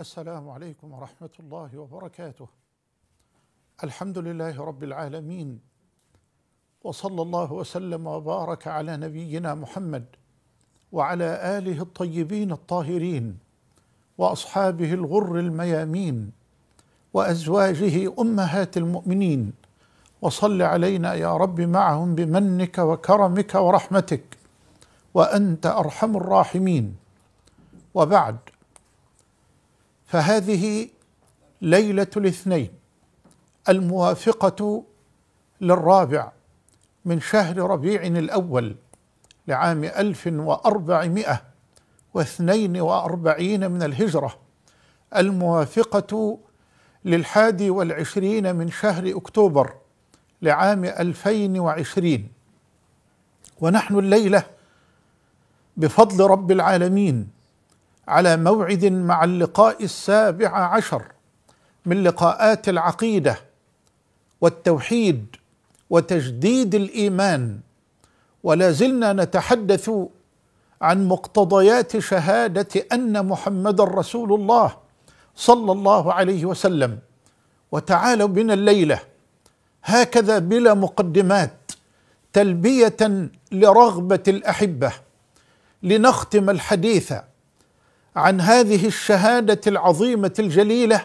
السلام عليكم ورحمة الله وبركاته. الحمد لله رب العالمين وصلى الله وسلم وبارك على نبينا محمد وعلى آله الطيبين الطاهرين وأصحابه الغر الميامين وأزواجه أمهات المؤمنين وصل علينا يا رب معهم بمنك وكرمك ورحمتك وأنت أرحم الراحمين وبعد فهذه ليلة الاثنين الموافقة للرابع من شهر ربيع الأول لعام ألف وأربعمائة واثنين وأربعين من الهجرة الموافقة للحادي والعشرين من شهر أكتوبر لعام ألفين وعشرين ونحن الليلة بفضل رب العالمين على موعد مع اللقاء السابع عشر من لقاءات العقيده والتوحيد وتجديد الايمان ولا زلنا نتحدث عن مقتضيات شهاده ان محمد رسول الله صلى الله عليه وسلم وتعالوا بنا الليله هكذا بلا مقدمات تلبيه لرغبه الاحبه لنختم الحديث عن هذه الشهاده العظيمه الجليله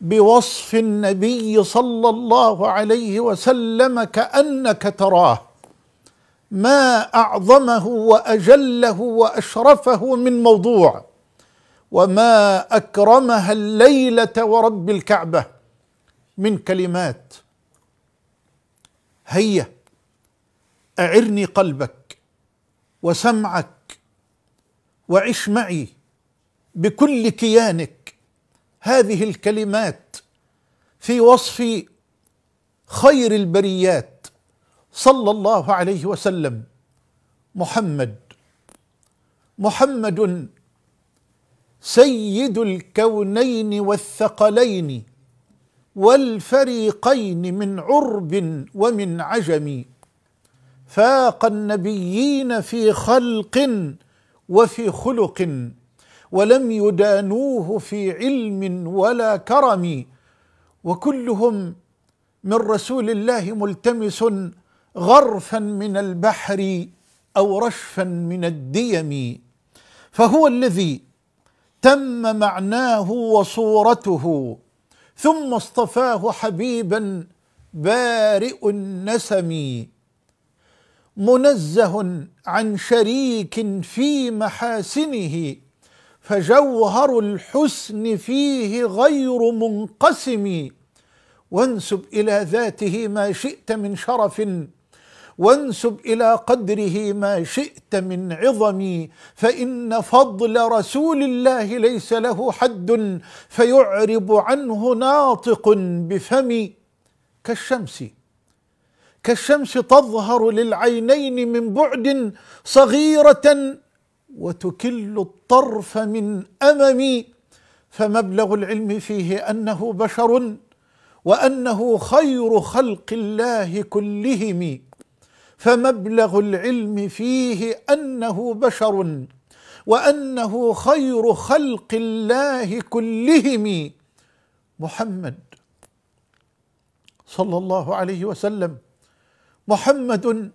بوصف النبي صلى الله عليه وسلم كانك تراه ما اعظمه واجله واشرفه من موضوع وما اكرمها الليله ورب الكعبه من كلمات هيا اعرني قلبك وسمعك وعش معي بكل كيانك هذه الكلمات في وصف خير البريات صلى الله عليه وسلم محمد محمد سيد الكونين والثقلين والفريقين من عرب ومن عجم فاق النبيين في خلق وفي خلق ولم يدانوه في علم ولا كرم وكلهم من رسول الله ملتمس غرفا من البحر او رشفا من الديم فهو الذي تم معناه وصورته ثم اصطفاه حبيبا بارئ النسم منزه عن شريك في محاسنه فجوهر الحسن فيه غير منقسم وانسب الى ذاته ما شئت من شرف وانسب الى قدره ما شئت من عظم فان فضل رسول الله ليس له حد فيعرب عنه ناطق بفم كالشمس كالشمس تظهر للعينين من بعد صغيره وتكل الطرف من اممي فمبلغ العلم فيه انه بشر وانه خير خلق الله كلهم فمبلغ العلم فيه انه بشر وانه خير خلق الله كلهم محمد صلى الله عليه وسلم محمد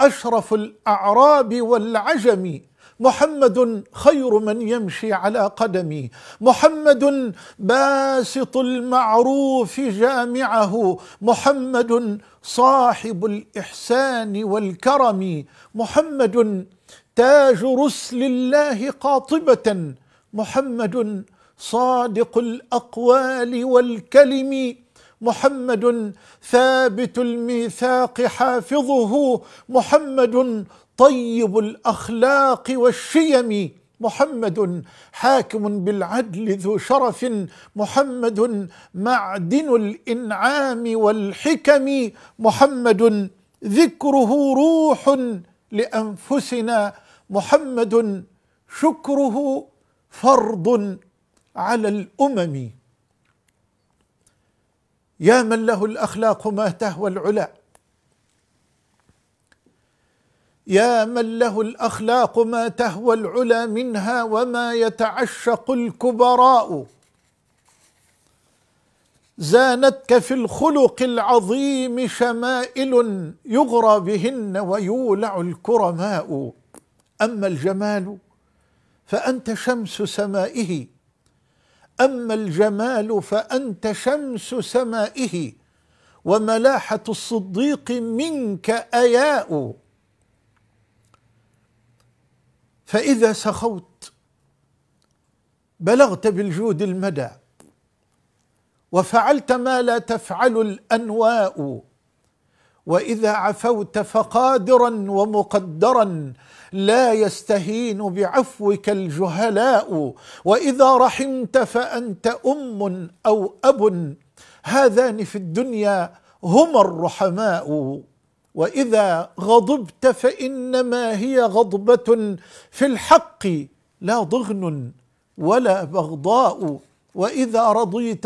اشرف الاعراب والعجم محمد خير من يمشي على قدمي محمد باسط المعروف جامعه محمد صاحب الاحسان والكرم محمد تاج رسل الله قاطبه محمد صادق الاقوال والكلم محمد ثابت الميثاق حافظه محمد طيب الاخلاق والشيم محمد حاكم بالعدل ذو شرف محمد معدن الانعام والحكم محمد ذكره روح لانفسنا محمد شكره فرض على الامم يا من له الاخلاق ما تهوى العلا يا من له الأخلاق ما تهوى العلا منها وما يتعشق الكبراء زانتك في الخلق العظيم شمائل يغرى بهن ويولع الكرماء أما الجمال فأنت شمس سمائه أما الجمال فأنت شمس سمائه وملاحة الصديق منك أياء فإذا سخوت بلغت بالجود المدى وفعلت ما لا تفعل الأنواء وإذا عفوت فقادرا ومقدرا لا يستهين بعفوك الجهلاء وإذا رحمت فأنت أم أو أب هذان في الدنيا هما الرحماء واذا غضبت فانما هي غضبه في الحق لا ضغن ولا بغضاء واذا رضيت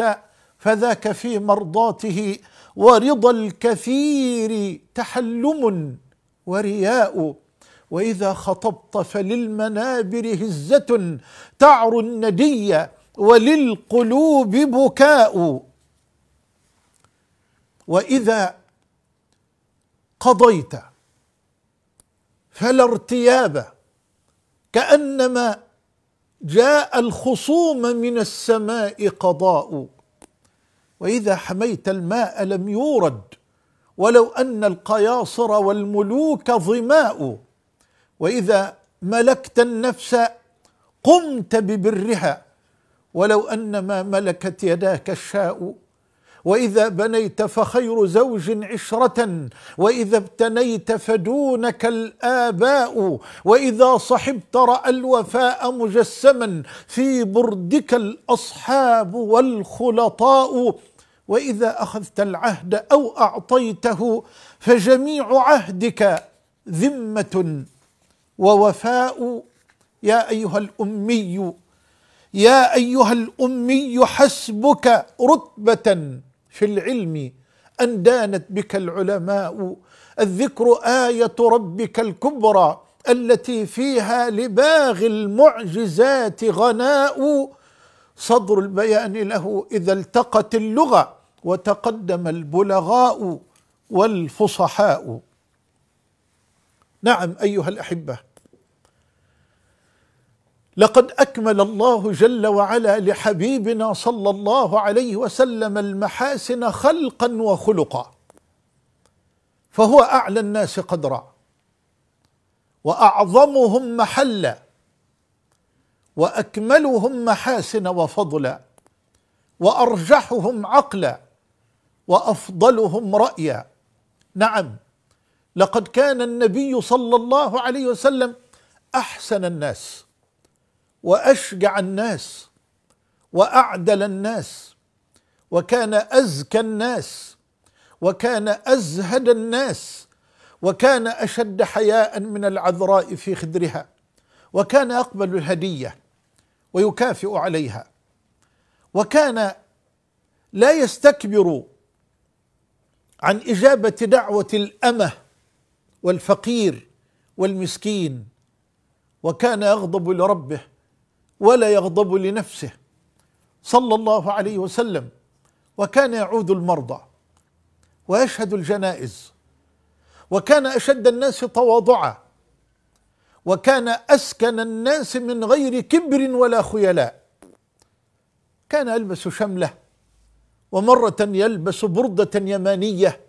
فذاك في مرضاته ورضا الكثير تحلم ورياء واذا خطبت فللمنابر هزه تعر الندي وللقلوب بكاء واذا قضيت فلا ارتياب كانما جاء الخصوم من السماء قضاء واذا حميت الماء لم يورد ولو ان القياصر والملوك ظماء واذا ملكت النفس قمت ببرها ولو ان ما ملكت يداك الشاء واذا بنيت فخير زوج عشره واذا ابتنيت فدونك الاباء واذا صحبت راى الوفاء مجسما في بردك الاصحاب والخلطاء واذا اخذت العهد او اعطيته فجميع عهدك ذمه ووفاء يا ايها الامي يا ايها الامي حسبك رتبه في العلم أن دانت بك العلماء الذكر آية ربك الكبرى التي فيها لباغي المعجزات غناء صدر البيان له إذا التقت اللغة وتقدم البلغاء والفصحاء نعم أيها الأحبة لقد اكمل الله جل وعلا لحبيبنا صلى الله عليه وسلم المحاسن خلقا وخلقا فهو اعلى الناس قدرا واعظمهم محلا واكملهم محاسن وفضلا وارجحهم عقلا وافضلهم رايا نعم لقد كان النبي صلى الله عليه وسلم احسن الناس واشجع الناس واعدل الناس وكان ازكى الناس وكان ازهد الناس وكان اشد حياء من العذراء في خدرها وكان اقبل الهديه ويكافئ عليها وكان لا يستكبر عن اجابه دعوه الامه والفقير والمسكين وكان يغضب لربه ولا يغضب لنفسه صلى الله عليه وسلم وكان يعود المرضى ويشهد الجنائز وكان اشد الناس تواضعا وكان اسكن الناس من غير كبر ولا خيلاء كان يلبس شمله ومره يلبس برده يمانيه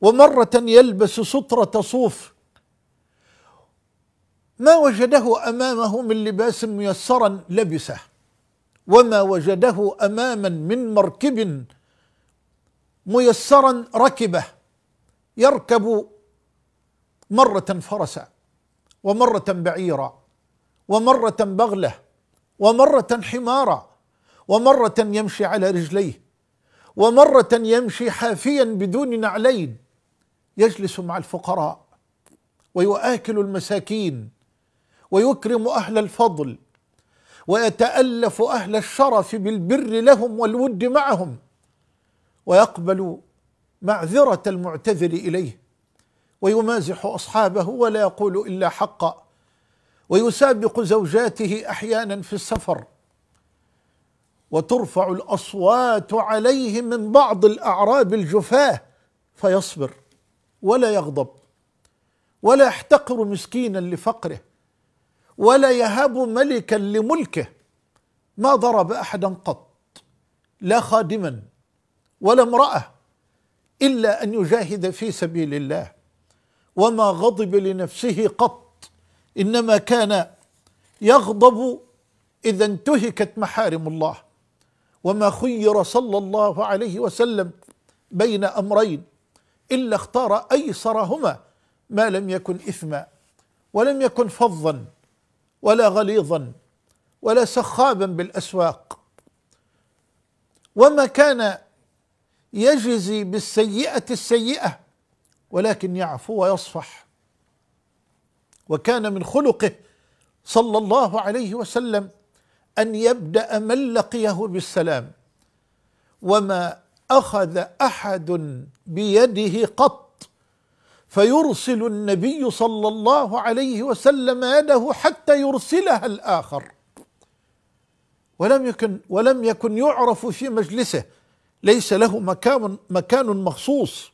ومره يلبس ستره صوف ما وجده امامه من لباس ميسرا لبسه وما وجده اماما من مركب ميسرا ركبه يركب مره فرسا ومره بعيرا ومره بغله ومره حمارا ومره يمشي على رجليه ومره يمشي حافيا بدون نعلين يجلس مع الفقراء ويؤكل المساكين ويكرم أهل الفضل ويتألف أهل الشرف بالبر لهم والود معهم ويقبل معذرة المعتذر إليه ويمازح أصحابه ولا يقول إلا حقا ويسابق زوجاته أحيانا في السفر وترفع الأصوات عليه من بعض الأعراب الجفاه فيصبر ولا يغضب ولا يحتقر مسكينا لفقره ولا يهاب ملكا لملكه ما ضرب احدا قط لا خادما ولا امراه الا ان يجاهد في سبيل الله وما غضب لنفسه قط انما كان يغضب اذا انتهكت محارم الله وما خير صلى الله عليه وسلم بين امرين الا اختار ايسرهما ما لم يكن اثما ولم يكن فظا ولا غليظا ولا سخابا بالاسواق وما كان يجزي بالسيئه السيئه ولكن يعفو ويصفح وكان من خلقه صلى الله عليه وسلم ان يبدا من لقيه بالسلام وما اخذ احد بيده قط فيرسل النبي صلى الله عليه وسلم يده حتى يرسلها الآخر ولم يكن ولم يكن يعرف في مجلسه ليس له مكان مكان مخصوص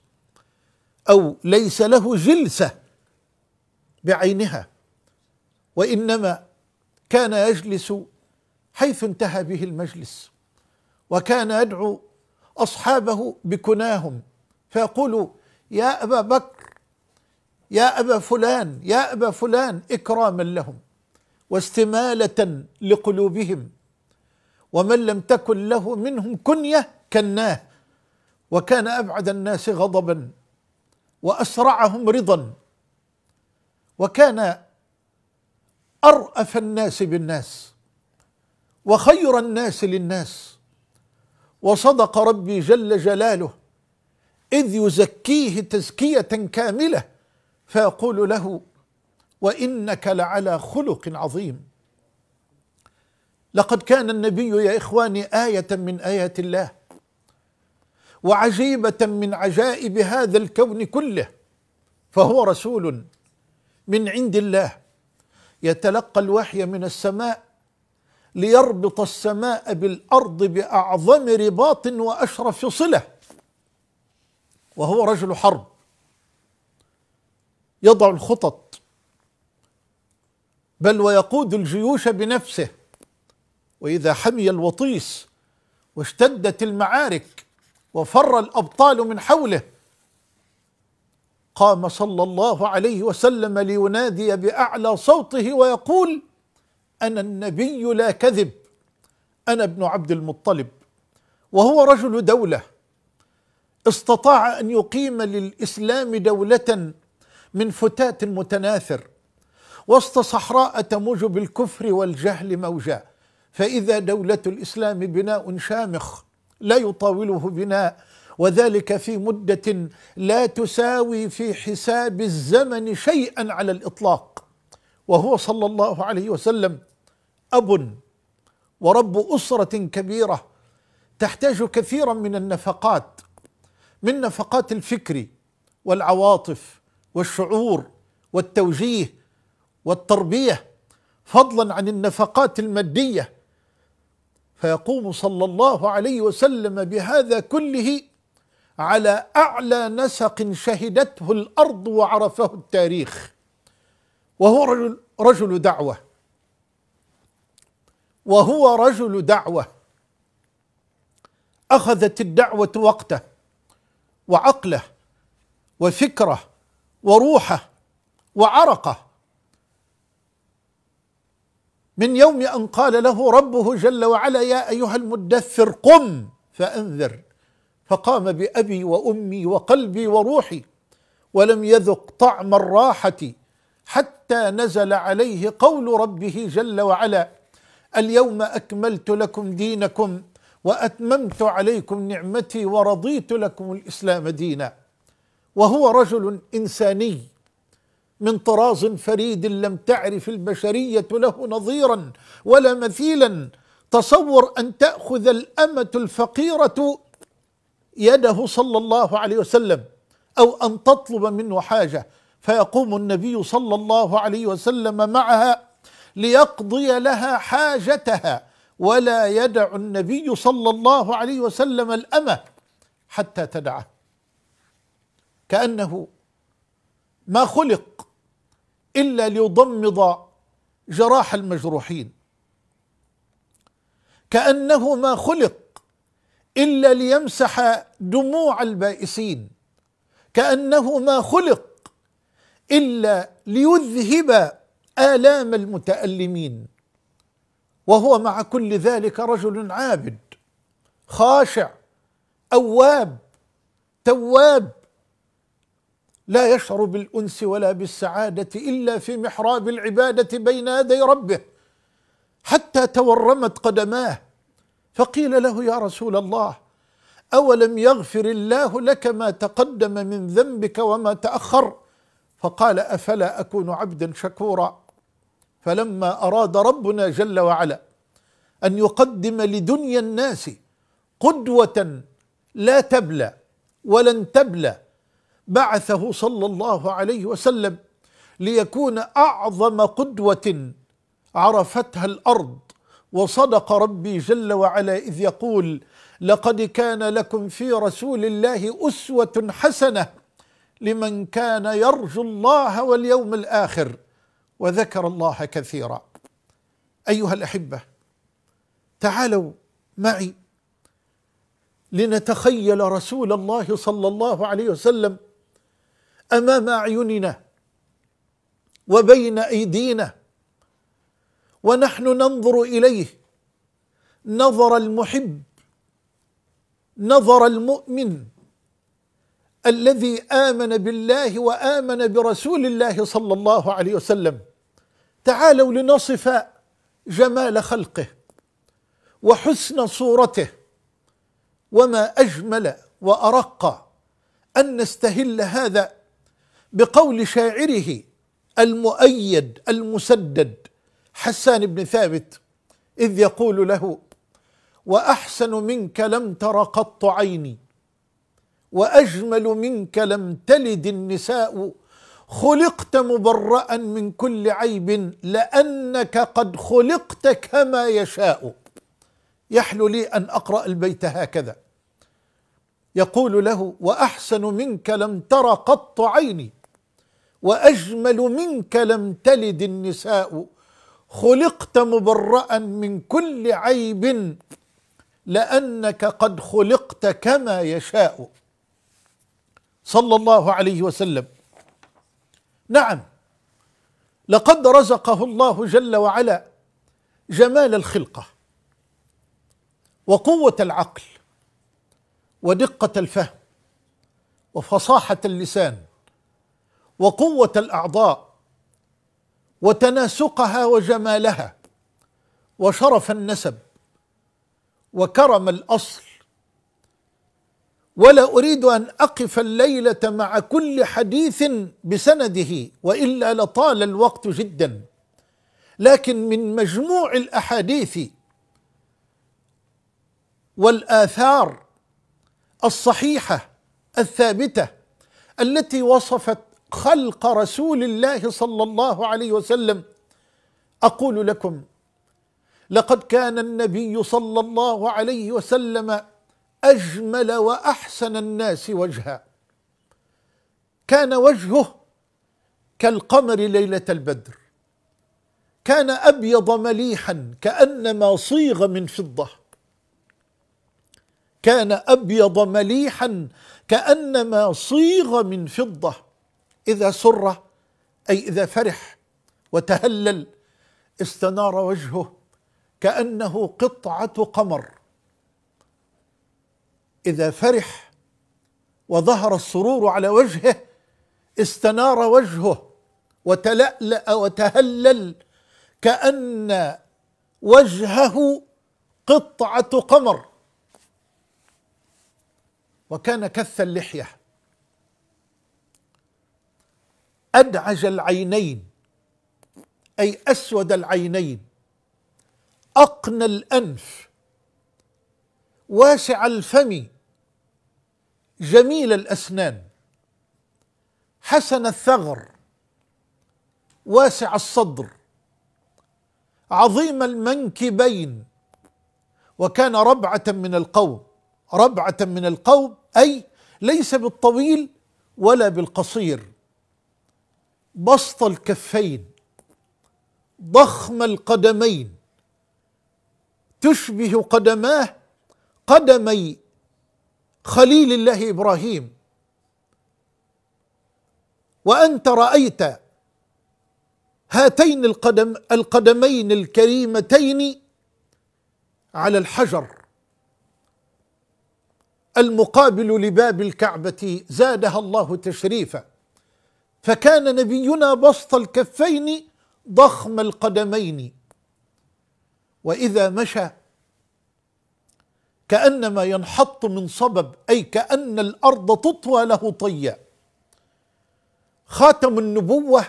أو ليس له جلسة بعينها وإنما كان يجلس حيث انتهى به المجلس وكان يدعو أصحابه بكناهم فيقول يا أبا بكر يا أبا فلان يا أبا فلان إكراما لهم واستمالة لقلوبهم ومن لم تكن له منهم كنية كناه وكان أبعد الناس غضبا وأسرعهم رضا وكان أرأف الناس بالناس وخير الناس للناس وصدق ربي جل جلاله إذ يزكيه تزكية كاملة فيقول له وانك لعلى خلق عظيم لقد كان النبي يا اخواني ايه من ايات الله وعجيبه من عجائب هذا الكون كله فهو رسول من عند الله يتلقى الوحي من السماء ليربط السماء بالارض باعظم رباط واشرف صله وهو رجل حرب يضع الخطط بل ويقود الجيوش بنفسه واذا حمي الوطيس واشتدت المعارك وفر الابطال من حوله قام صلى الله عليه وسلم لينادي باعلى صوته ويقول انا النبي لا كذب انا ابن عبد المطلب وهو رجل دوله استطاع ان يقيم للاسلام دوله من فتات متناثر وسط صحراء تموج بالكفر والجهل موجا فإذا دولة الإسلام بناء شامخ لا يطاوله بناء وذلك في مدة لا تساوي في حساب الزمن شيئا على الإطلاق وهو صلى الله عليه وسلم أب ورب أسرة كبيرة تحتاج كثيرا من النفقات من نفقات الفكر والعواطف والشعور والتوجيه والتربيه فضلا عن النفقات الماديه فيقوم صلى الله عليه وسلم بهذا كله على اعلى نسق شهدته الارض وعرفه التاريخ وهو رجل, رجل دعوه وهو رجل دعوه اخذت الدعوه وقته وعقله وفكره وروحه وعرقه من يوم أن قال له ربه جل وعلا يا أيها المدثر قم فأنذر فقام بأبي وأمي وقلبي وروحي ولم يذق طعم الراحة حتى نزل عليه قول ربه جل وعلا اليوم أكملت لكم دينكم وأتممت عليكم نعمتي ورضيت لكم الإسلام دينا وهو رجل انساني من طراز فريد لم تعرف البشريه له نظيرا ولا مثيلا تصور ان تاخذ الامه الفقيره يده صلى الله عليه وسلم او ان تطلب منه حاجه فيقوم النبي صلى الله عليه وسلم معها ليقضي لها حاجتها ولا يدع النبي صلى الله عليه وسلم الامه حتى تدعه كأنه ما خلق إلا ليضمض جراح المجروحين كأنه ما خلق إلا ليمسح دموع البائسين كأنه ما خلق إلا ليذهب آلام المتألمين وهو مع كل ذلك رجل عابد خاشع أواب تواب لا يشعر بالأنس ولا بالسعادة إلا في محراب العبادة بين يدي ربه حتى تورمت قدماه فقيل له يا رسول الله أولم يغفر الله لك ما تقدم من ذنبك وما تأخر فقال أفلا أكون عبدا شكورا فلما أراد ربنا جل وعلا أن يقدم لدنيا الناس قدوة لا تبلى ولن تبلى بعثه صلى الله عليه وسلم ليكون اعظم قدوه عرفتها الارض وصدق ربي جل وعلا اذ يقول لقد كان لكم في رسول الله اسوه حسنه لمن كان يرجو الله واليوم الاخر وذكر الله كثيرا ايها الاحبه تعالوا معي لنتخيل رسول الله صلى الله عليه وسلم أمام أعيننا وبين أيدينا ونحن ننظر إليه نظر المحب نظر المؤمن الذي آمن بالله وآمن برسول الله صلى الله عليه وسلم تعالوا لنصف جمال خلقه وحسن صورته وما أجمل وأرق أن نستهل هذا بقول شاعره المؤيد المسدد حسان بن ثابت إذ يقول له وأحسن منك لم تر قط عيني وأجمل منك لم تلد النساء خلقت مبرأ من كل عيب لأنك قد خلقت كما يشاء يحلو لي أن أقرأ البيت هكذا يقول له وأحسن منك لم تر قط عيني واجمل منك لم تلد النساء خلقت مبرأ من كل عيب لأنك قد خلقت كما يشاء صلى الله عليه وسلم نعم لقد رزقه الله جل وعلا جمال الخلقة وقوة العقل ودقة الفهم وفصاحة اللسان وقوة الأعضاء وتناسقها وجمالها وشرف النسب وكرم الأصل ولا أريد أن أقف الليلة مع كل حديث بسنده وإلا لطال الوقت جدا لكن من مجموع الأحاديث والآثار الصحيحة الثابتة التي وصفت خلق رسول الله صلى الله عليه وسلم اقول لكم لقد كان النبي صلى الله عليه وسلم اجمل واحسن الناس وجها كان وجهه كالقمر ليله البدر كان ابيض مليحا كانما صيغ من فضه كان ابيض مليحا كانما صيغ من فضه إذا سر أي إذا فرح وتهلل استنار وجهه كأنه قطعة قمر إذا فرح وظهر السرور على وجهه استنار وجهه وتلألأ وتهلل كأن وجهه قطعة قمر وكان كث اللحية أدعج العينين أي أسود العينين أقنى الأنف واسع الفم جميل الأسنان حسن الثغر واسع الصدر عظيم المنكبين وكان ربعة من القوم ربعة من القوم أي ليس بالطويل ولا بالقصير بسط الكفين ضخم القدمين تشبه قدماه قدمي خليل الله ابراهيم وانت رايت هاتين القدم القدمين الكريمتين على الحجر المقابل لباب الكعبه زادها الله تشريفا فكان نبينا بسط الكفين ضخم القدمين واذا مشى كانما ينحط من صبب اي كان الارض تطوى له طيا خاتم النبوه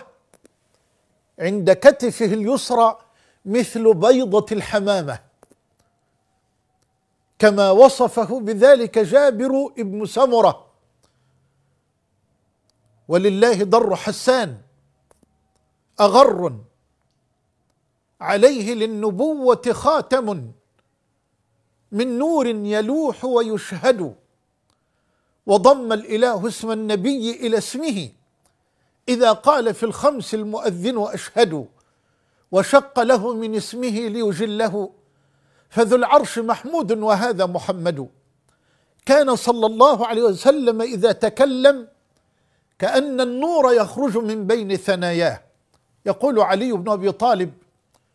عند كتفه اليسرى مثل بيضه الحمامه كما وصفه بذلك جابر بن سمره ولله ضر حسان أغر عليه للنبوة خاتم من نور يلوح ويشهد وضم الإله اسم النبي إلى اسمه إذا قال في الخمس المؤذن أشهد وشق له من اسمه ليجله فذو العرش محمود وهذا محمد كان صلى الله عليه وسلم إذا تكلم كأن النور يخرج من بين ثناياه يقول علي بن أبي طالب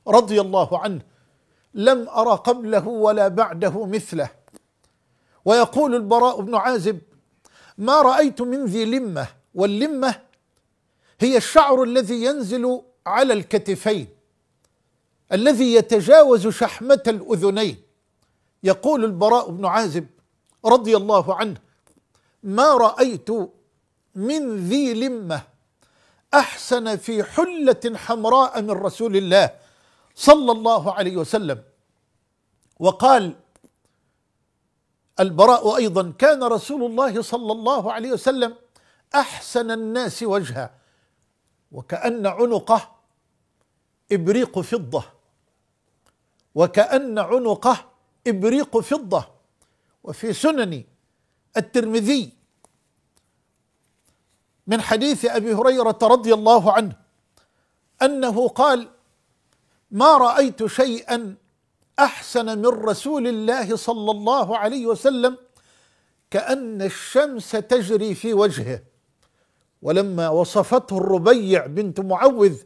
رضي الله عنه لم أرى قبله ولا بعده مثله ويقول البراء بن عازب ما رأيت من ذي لمة واللمة هي الشعر الذي ينزل على الكتفين الذي يتجاوز شحمة الأذنين يقول البراء بن عازب رضي الله عنه ما رأيت من ذي لمة أحسن في حلة حمراء من رسول الله صلى الله عليه وسلم وقال البراء أيضا كان رسول الله صلى الله عليه وسلم أحسن الناس وجها وكأن عنقه إبريق فضة وكأن عنقه إبريق فضة وفي سنن الترمذي من حديث أبي هريرة رضي الله عنه أنه قال ما رأيت شيئا أحسن من رسول الله صلى الله عليه وسلم كأن الشمس تجري في وجهه ولما وصفته الربيع بنت معوذ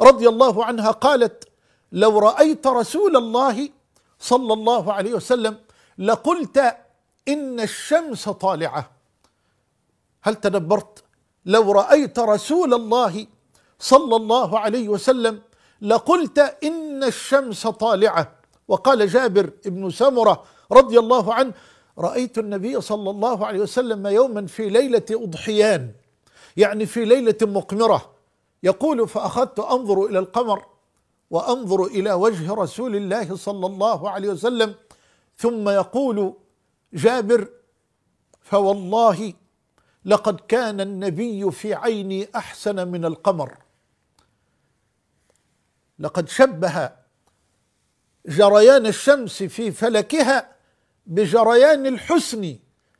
رضي الله عنها قالت لو رأيت رسول الله صلى الله عليه وسلم لقلت إن الشمس طالعة هل تدبرت لو رأيت رسول الله صلى الله عليه وسلم لقلت إن الشمس طالعة وقال جابر بن سمرة رضي الله عنه رأيت النبي صلى الله عليه وسلم يوما في ليلة أضحيان يعني في ليلة مقمرة يقول فأخذت أنظر إلى القمر وأنظر إلى وجه رسول الله صلى الله عليه وسلم ثم يقول جابر فوالله لقد كان النبي في عيني احسن من القمر لقد شبه جريان الشمس في فلكها بجريان الحسن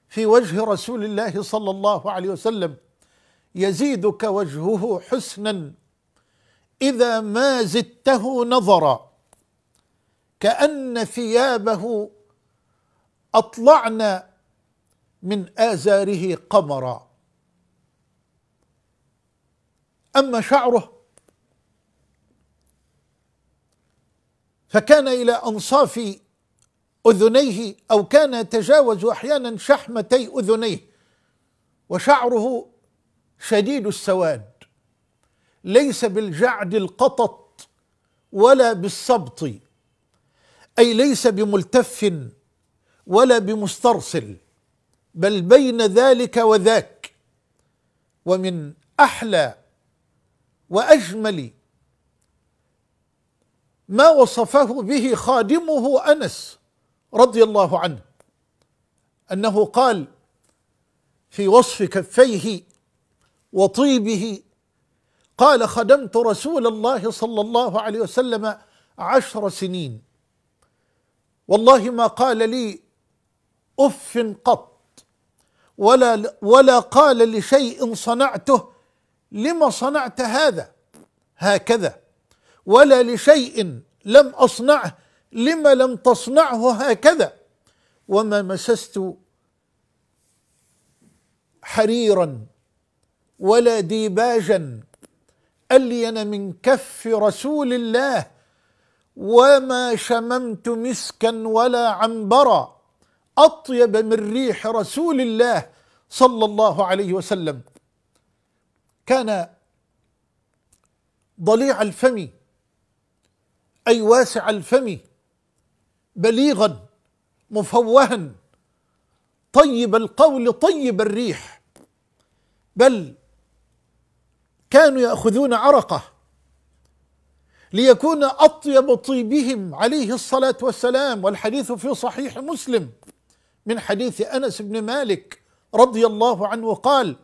في وجه رسول الله صلى الله عليه وسلم يزيدك وجهه حسنا اذا ما زدته نظرا كان ثيابه اطلعنا من آزاره قمرا أما شعره فكان إلى أنصاف أذنيه أو كان يتجاوز أحيانا شحمتي أذنيه وشعره شديد السواد ليس بالجعد القطط ولا بالسبط أي ليس بملتف ولا بمسترسل بل بين ذلك وذاك ومن احلى واجمل ما وصفه به خادمه انس رضي الله عنه انه قال في وصف كفيه وطيبه قال خدمت رسول الله صلى الله عليه وسلم عشر سنين والله ما قال لي اف قط ولا ولا قال لشيء صنعته لما صنعت هذا هكذا ولا لشيء لم اصنعه لم لم تصنعه هكذا وما مسست حريرا ولا ديباجا الين من كف رسول الله وما شممت مسكا ولا عنبرا أطيب من ريح رسول الله صلى الله عليه وسلم كان ضليع الفم أي واسع الفم بليغا مفوها طيب القول طيب الريح بل كانوا ياخذون عرقه ليكون اطيب طيبهم عليه الصلاه والسلام والحديث في صحيح مسلم من حديث انس بن مالك رضي الله عنه قال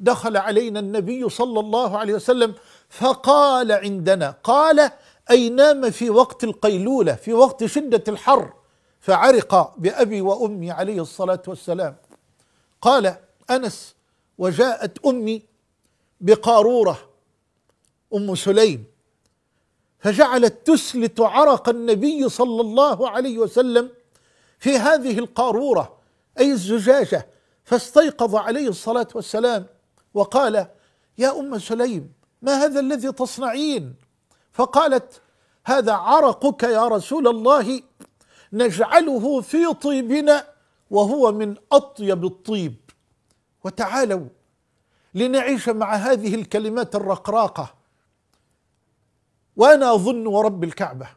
دخل علينا النبي صلى الله عليه وسلم فقال عندنا قال اي نام في وقت القيلوله في وقت شده الحر فعرق بابي وامي عليه الصلاه والسلام قال انس وجاءت امي بقاروره ام سليم فجعلت تسلت عرق النبي صلى الله عليه وسلم في هذه القارورة أي الزجاجة فاستيقظ عليه الصلاة والسلام وقال يا أم سليم ما هذا الذي تصنعين فقالت هذا عرقك يا رسول الله نجعله في طيبنا وهو من أطيب الطيب وتعالوا لنعيش مع هذه الكلمات الرقراقة وأنا أظن ورب الكعبة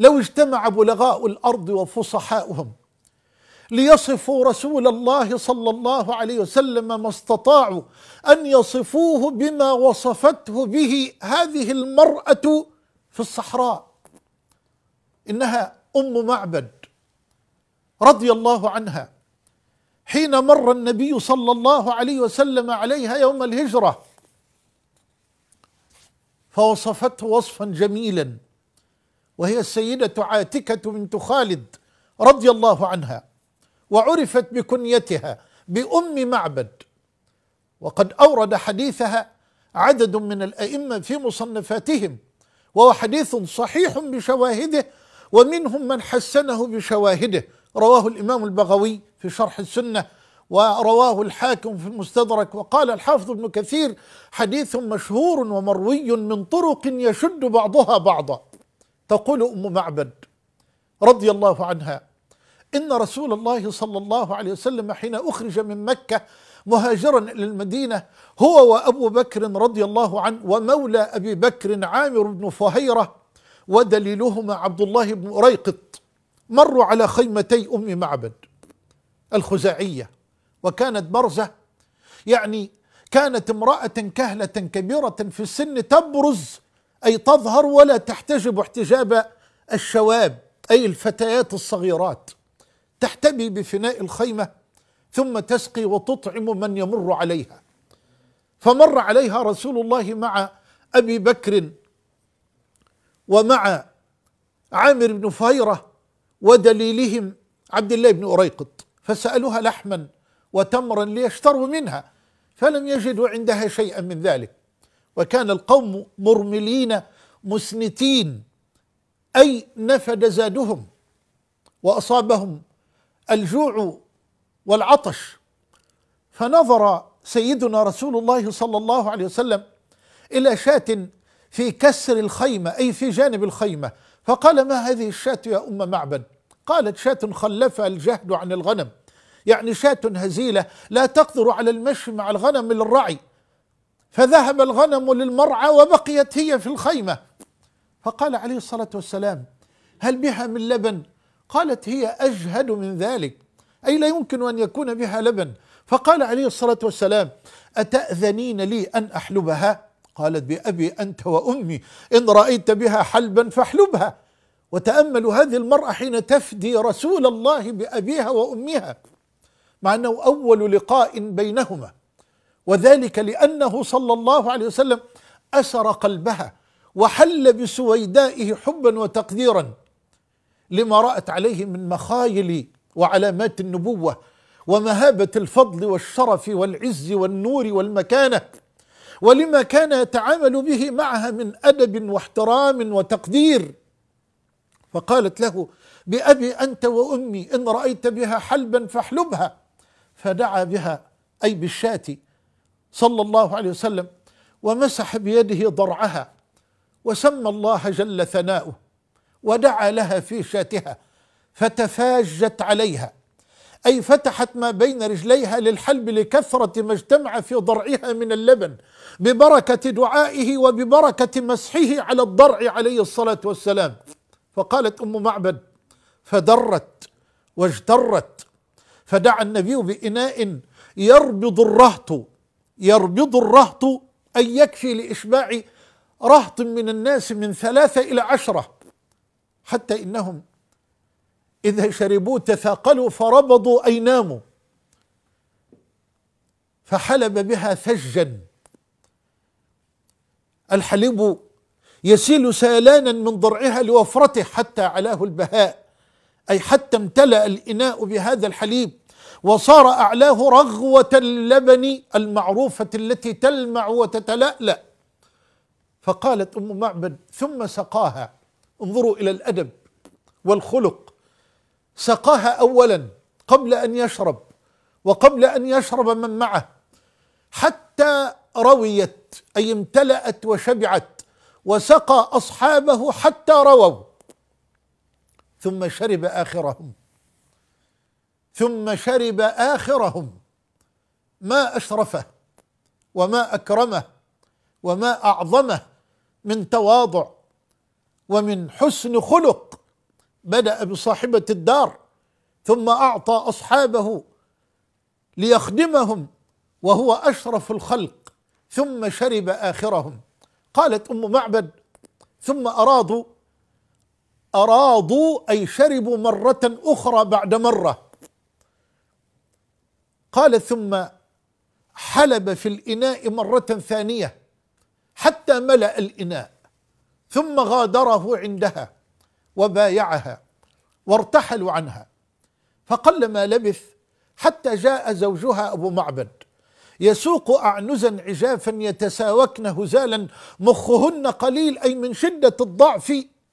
لو اجتمع بلغاء الارض وفصحاؤهم ليصفوا رسول الله صلى الله عليه وسلم ما استطاعوا ان يصفوه بما وصفته به هذه المراه في الصحراء انها ام معبد رضي الله عنها حين مر النبي صلى الله عليه وسلم عليها يوم الهجره فوصفته وصفا جميلا وهي السيدة عاتكة بنت خالد رضي الله عنها وعرفت بكنيتها بأم معبد وقد أورد حديثها عدد من الأئمة في مصنفاتهم وهو حديث صحيح بشواهده ومنهم من حسنه بشواهده رواه الإمام البغوي في شرح السنة ورواه الحاكم في المستدرك وقال الحافظ ابن كثير حديث مشهور ومروي من طرق يشد بعضها بعضا تقول أم معبد رضي الله عنها إن رسول الله صلى الله عليه وسلم حين أخرج من مكة مهاجرا إلى المدينة هو وأبو بكر رضي الله عنه ومولى أبي بكر عامر بن فهيرة ودليلهما عبد الله بن أريقط مروا على خيمتي أم معبد الخزاعية وكانت برزة يعني كانت امرأة كهلة كبيرة في السن تبرز أي تظهر ولا تحتجب احتجاب الشواب أي الفتيات الصغيرات تحتمي بفناء الخيمة ثم تسقي وتطعم من يمر عليها فمر عليها رسول الله مع أبي بكر ومع عامر بن فهيرة ودليلهم عبد الله بن أريقط فسألوها لحما وتمرا ليشتروا منها فلم يجدوا عندها شيئا من ذلك وكان القوم مرملين مسنتين أي نفد زادهم وأصابهم الجوع والعطش فنظر سيدنا رسول الله صلى الله عليه وسلم إلى شاة في كسر الخيمة أي في جانب الخيمة فقال ما هذه الشاة يا أم معبد قالت شاة خلفها الجهد عن الغنم يعني شاة هزيلة لا تقدر على المشي مع الغنم للرعي فذهب الغنم للمرعى وبقيت هي في الخيمة فقال عليه الصلاة والسلام هل بها من لبن قالت هي أجهد من ذلك أي لا يمكن أن يكون بها لبن فقال عليه الصلاة والسلام أتأذنين لي أن أحلبها قالت بأبي أنت وأمي إن رأيت بها حلبا فاحلبها وتأمل هذه المرأة حين تفدي رسول الله بأبيها وأمها مع أنه أول لقاء بينهما وذلك لأنه صلى الله عليه وسلم أسر قلبها وحل بسويدائه حبا وتقديرا لما رأت عليه من مخايل وعلامات النبوة ومهابة الفضل والشرف والعز والنور والمكانة ولما كان يتعامل به معها من أدب واحترام وتقدير فقالت له بأبي أنت وأمي إن رأيت بها حلبا فاحلبها فدعا بها أي بالشاة صلى الله عليه وسلم ومسح بيده ضرعها وسمى الله جل ثناؤه ودعا لها في شاتها فتفاجت عليها أي فتحت ما بين رجليها للحلب لكثرة ما اجتمع في ضرعها من اللبن ببركة دعائه وببركة مسحه على الضرع عليه الصلاة والسلام فقالت أم معبد فدرت واجترت فدعا النبي بإناء يربض الرهط يربض الرهط أن يكفي لإشباع رهط من الناس من ثلاثة إلى عشرة حتى إنهم إذا شربوا تثاقلوا فربضوا أي ناموا فحلب بها ثجا الحليب يسيل سيلانا من ضرعها لوفرته حتى علاه البهاء أي حتى امتلأ الإناء بهذا الحليب وصار أعلاه رغوة اللبن المعروفة التي تلمع وتتلألأ فقالت أم معبد ثم سقاها انظروا إلى الأدب والخلق سقاها أولا قبل أن يشرب وقبل أن يشرب من معه حتى رويت أي امتلأت وشبعت وسقى أصحابه حتى رووا ثم شرب آخرهم ثم شرب آخرهم ما أشرفه وما أكرمه وما أعظمه من تواضع ومن حسن خلق بدأ بصاحبة الدار ثم أعطى أصحابه ليخدمهم وهو أشرف الخلق ثم شرب آخرهم قالت أم معبد ثم أرادوا أرادوا أي شربوا مرة أخرى بعد مرة قال ثم حلب في الإناء مرة ثانية حتى ملأ الإناء ثم غادره عندها وبايعها وارتحلوا عنها فقل ما لبث حتى جاء زوجها أبو معبد يسوق أعنزا عجافا يتساوكن هزالا مخهن قليل أي من شدة الضعف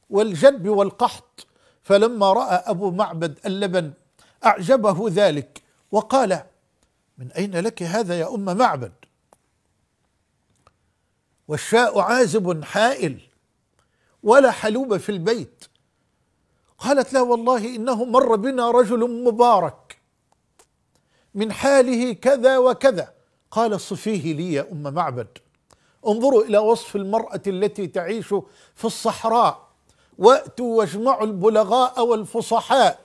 والجدب والقحط فلما رأى أبو معبد اللبن أعجبه ذلك وقال من أين لك هذا يا أم معبد والشاء عازب حائل ولا حلوب في البيت قالت لا والله إنه مر بنا رجل مبارك من حاله كذا وكذا قال صفيه لي يا أم معبد انظروا إلى وصف المرأة التي تعيش في الصحراء وأتوا واجمعوا البلغاء والفصحاء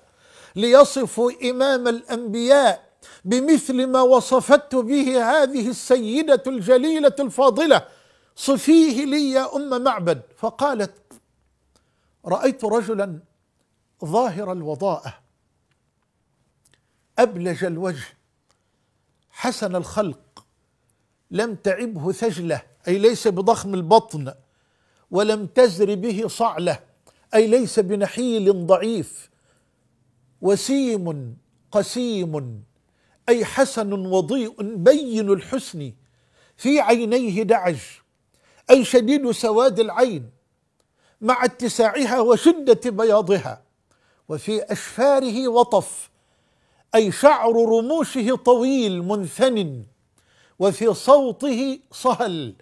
ليصفوا إمام الأنبياء بمثل ما وصفته به هذه السيدة الجليلة الفاضلة صفيه لي يا أم معبد فقالت رأيت رجلا ظاهر الوضاءة أبلج الوجه حسن الخلق لم تعبه ثجلة أي ليس بضخم البطن ولم تزر به صعلة أي ليس بنحيل ضعيف وسيم قسيم أي حسن وضيء بين الحسن في عينيه دعج أي شديد سواد العين مع اتساعها وشدة بياضها وفي أشفاره وطف أي شعر رموشه طويل منثن وفي صوته صهل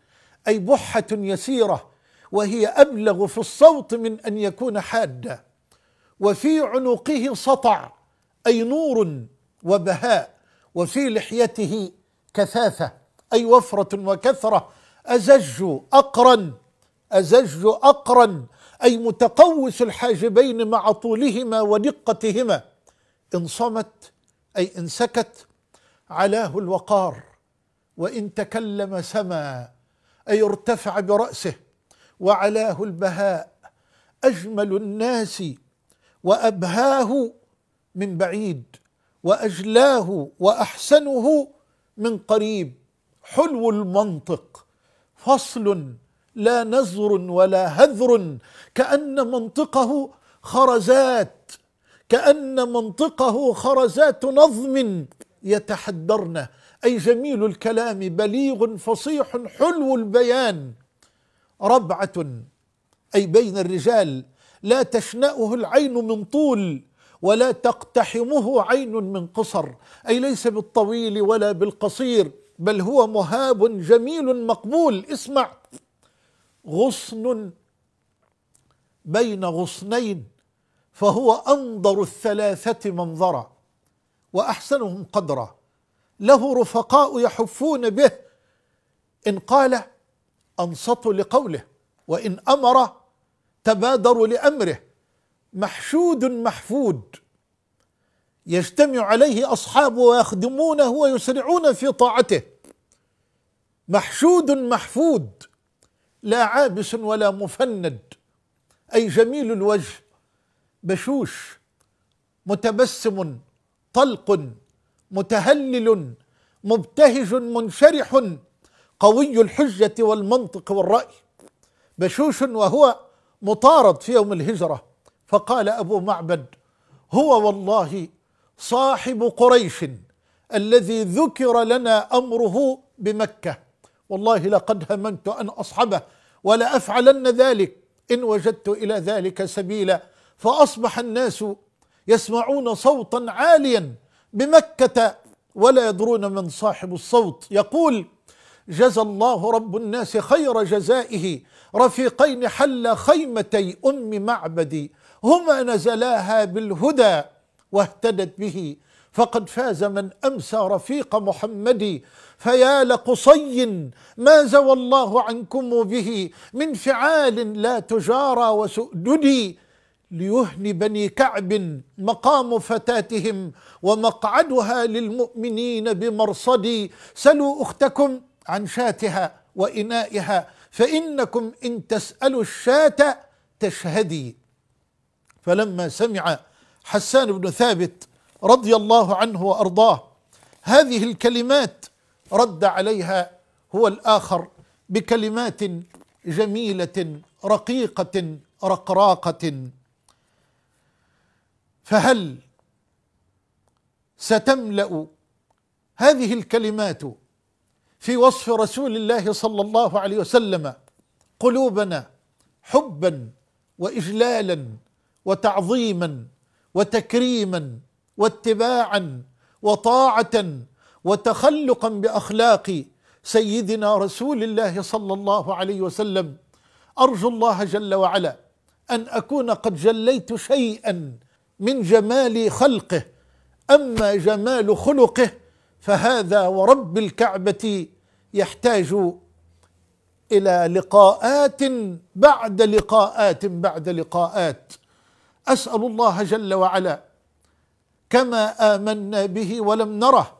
أي بحة يسيرة وهي أبلغ في الصوت من أن يكون حادة وفي عنقه سطع أي نور وبهاء وفي لحيته كثافة أي وفرة وكثرة أزج أقرا أزج أقرا أي متقوس الحاجبين مع طولهما ودقتهما إن صمت أي إن سكت علاه الوقار وإن تكلم سما أي ارتفع برأسه وعلاه البهاء أجمل الناس وأبهاه من بعيد واجلاه واحسنه من قريب حلو المنطق فصل لا نزر ولا هذر كان منطقه خرزات كان منطقه خرزات نظم يتحدرن اي جميل الكلام بليغ فصيح حلو البيان ربعه اي بين الرجال لا تشناه العين من طول ولا تقتحمه عين من قصر أي ليس بالطويل ولا بالقصير بل هو مهاب جميل مقبول اسمع غصن بين غصنين فهو أنظر الثلاثة منظرا وأحسنهم قدرا له رفقاء يحفون به إن قال أنصتوا لقوله وإن أمر تبادروا لأمره محشود محفود يجتمع عليه اصحابه ويخدمونه ويسرعون في طاعته محشود محفود لا عابس ولا مفند اي جميل الوجه بشوش متبسم طلق متهلل مبتهج منشرح قوي الحجه والمنطق والراي بشوش وهو مطارد في يوم الهجره فقال أبو معبد هو والله صاحب قريش الذي ذكر لنا أمره بمكة والله لقد هممت أن أصحبه ولأفعلن ذلك إن وجدت إلى ذلك سبيلا فأصبح الناس يسمعون صوتا عاليا بمكة ولا يدرون من صاحب الصوت يقول جزى الله رب الناس خير جزائه رفيقين حل خيمتي أم معبدي هما نزلاها بالهدى واهتدت به فقد فاز من امسى رفيق محمد فيا لقصي ما زوى الله عنكم به من فعال لا تجارى وسؤددي ليهني بني كعب مقام فتاتهم ومقعدها للمؤمنين بمرصدي سلوا اختكم عن شاتها وانائها فانكم ان تسالوا الشاه تشهدي فلما سمع حسان بن ثابت رضي الله عنه وارضاه هذه الكلمات رد عليها هو الاخر بكلمات جميله رقيقه رقراقه فهل ستملا هذه الكلمات في وصف رسول الله صلى الله عليه وسلم قلوبنا حبا واجلالا وتعظيما وتكريما واتباعا وطاعه وتخلقا باخلاق سيدنا رسول الله صلى الله عليه وسلم ارجو الله جل وعلا ان اكون قد جليت شيئا من جمال خلقه اما جمال خلقه فهذا ورب الكعبه يحتاج الى لقاءات بعد لقاءات بعد لقاءات أسأل الله جل وعلا كما آمنا به ولم نره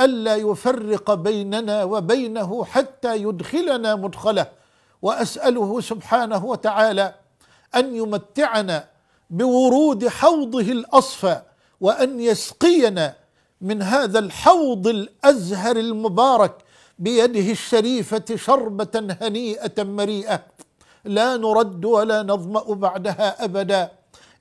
ألا يفرق بيننا وبينه حتى يدخلنا مدخله وأسأله سبحانه وتعالى أن يمتعنا بورود حوضه الأصفى وأن يسقينا من هذا الحوض الأزهر المبارك بيده الشريفة شربة هنيئة مريئة لا نرد ولا نظمأ بعدها أبدا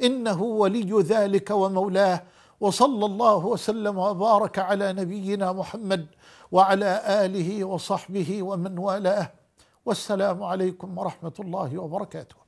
انه ولي ذلك ومولاه وصلى الله وسلم وبارك على نبينا محمد وعلى اله وصحبه ومن والاه والسلام عليكم ورحمه الله وبركاته